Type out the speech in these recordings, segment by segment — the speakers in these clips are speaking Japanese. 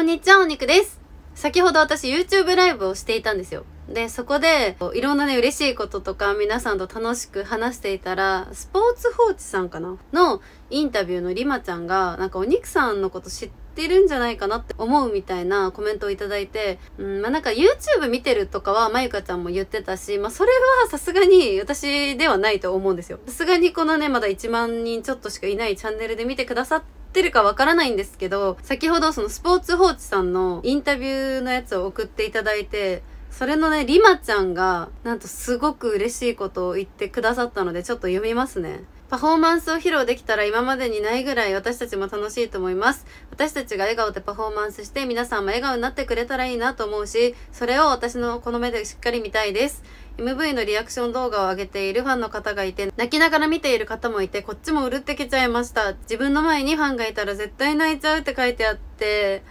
こんにちは、お肉です。先ほど私 YouTube ライブをしていたんですよ。で、そこで、いろんなね、嬉しいこととか、皆さんと楽しく話していたら、スポーツ報知さんかなのインタビューのリマちゃんが、なんかお肉さんのこと知ってるんじゃないかなって思うみたいなコメントをいただいて、うん、まあ、なんか YouTube 見てるとかは、まゆかちゃんも言ってたし、まあ、それはさすがに私ではないと思うんですよ。さすがにこのね、まだ1万人ちょっとしかいないチャンネルで見てくださって、ってるかわからないんですけど、先ほどそのスポーツ報知さんのインタビューのやつを送っていただいて、それのね、リマちゃんが、なんとすごく嬉しいことを言ってくださったので、ちょっと読みますね。パフォーマンスを披露できたら今までにないぐらい私たちも楽しいと思います。私たちが笑顔でパフォーマンスして皆さんも笑顔になってくれたらいいなと思うし、それを私のこの目でしっかり見たいです。MV のリアクション動画を上げているファンの方がいて、泣きながら見ている方もいて、こっちもうるってきちゃいました。自分の前にファンがいたら絶対泣いちゃうって書いてあって、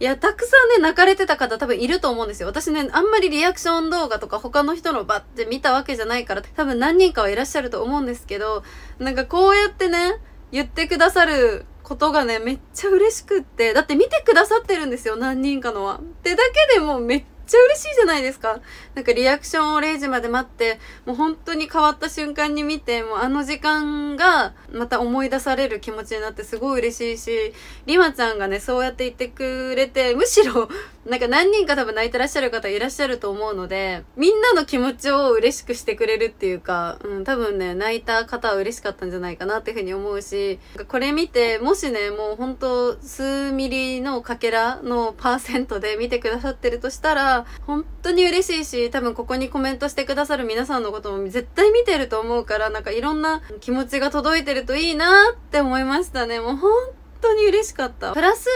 いや、たくさんね、泣かれてた方多分いると思うんですよ。私ね、あんまりリアクション動画とか他の人のバッて見たわけじゃないから、多分何人かはいらっしゃると思うんですけど、なんかこうやってね、言ってくださることがね、めっちゃ嬉しくって、だって見てくださってるんですよ、何人かのは。ってだけでもうめっちゃ嬉しいじゃないですか。なんかリアクションを0時まで待って、もう本当に変わった瞬間に見て、もうあの時間がまた思い出される気持ちになってすごい嬉しいし、りまちゃんがね、そうやって言ってくれて、むしろなんか何人か多分泣いてらっしゃる方いらっしゃると思うので、みんなの気持ちを嬉しくしてくれるっていうか、うん、多分ね、泣いた方は嬉しかったんじゃないかなっていうふうに思うし、これ見て、もしね、もう本当数ミリのかけらのパーセントで見てくださってるとしたら、本当に嬉しいし、多分ここにコメントしてくださる皆さんのことも絶対見てると思うから、なんかいろんな気持ちが届いてるといいなって思いましたね。もう本当に嬉しかった。プラス、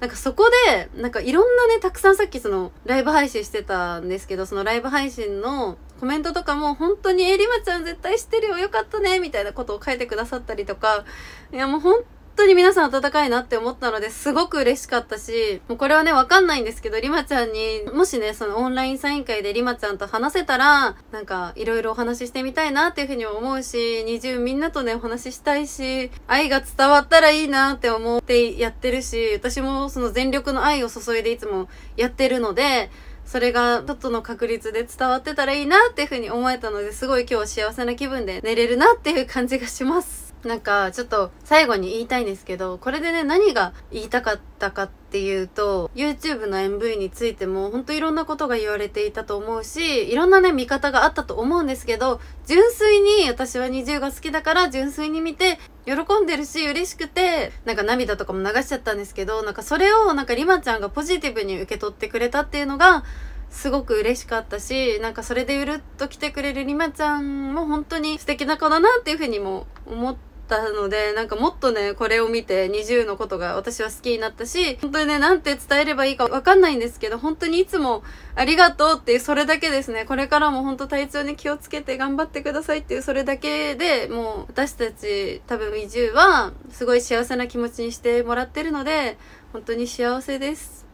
なんかそこで、なんかいろんなね、たくさんさっきその、ライブ配信してたんですけど、そのライブ配信のコメントとかも、本当にえりまちゃん絶対知ってるよ、よかったね、みたいなことを書いてくださったりとか、いやもう本当当に皆さん温かいなって思ったのですごく嬉しかったし、もうこれはね、わかんないんですけど、りまちゃんに、もしね、そのオンラインサイン会でりまちゃんと話せたら、なんか、いろいろお話ししてみたいなっていうふうに思うし、二重みんなとね、お話ししたいし、愛が伝わったらいいなって思ってやってるし、私もその全力の愛を注いでいつもやってるので、それがちょっとの確率で伝わってたらいいなっていうふうに思えたのですごい今日は幸せな気分で寝れるなっていう感じがします。なんかちょっと最後に言いたいんですけど、これでね、何が言いたかったかっていうと、YouTube の MV についてもほんといろんなことが言われていたと思うし、いろんなね、見方があったと思うんですけど、純粋に私は20が好きだから純粋に見て、喜んでるし嬉しくて、なんか涙とかも流しちゃったんですけど、なんかそれをなんかリマちゃんがポジティブに受け取ってくれたっていうのが、すごく嬉しかったし、なんかそれでうるっと来てくれるリマちゃんも本当に素敵な子だなっていうふうにも思ってったので、なんかもっとね、これを見て NiziU のことが私は好きになったし、本当にね、なんて伝えればいいかわかんないんですけど、本当にいつもありがとうっていうそれだけですね。これからも本当体調に気をつけて頑張ってくださいっていうそれだけで、もう私たち多分 NiziU はすごい幸せな気持ちにしてもらってるので、本当に幸せです。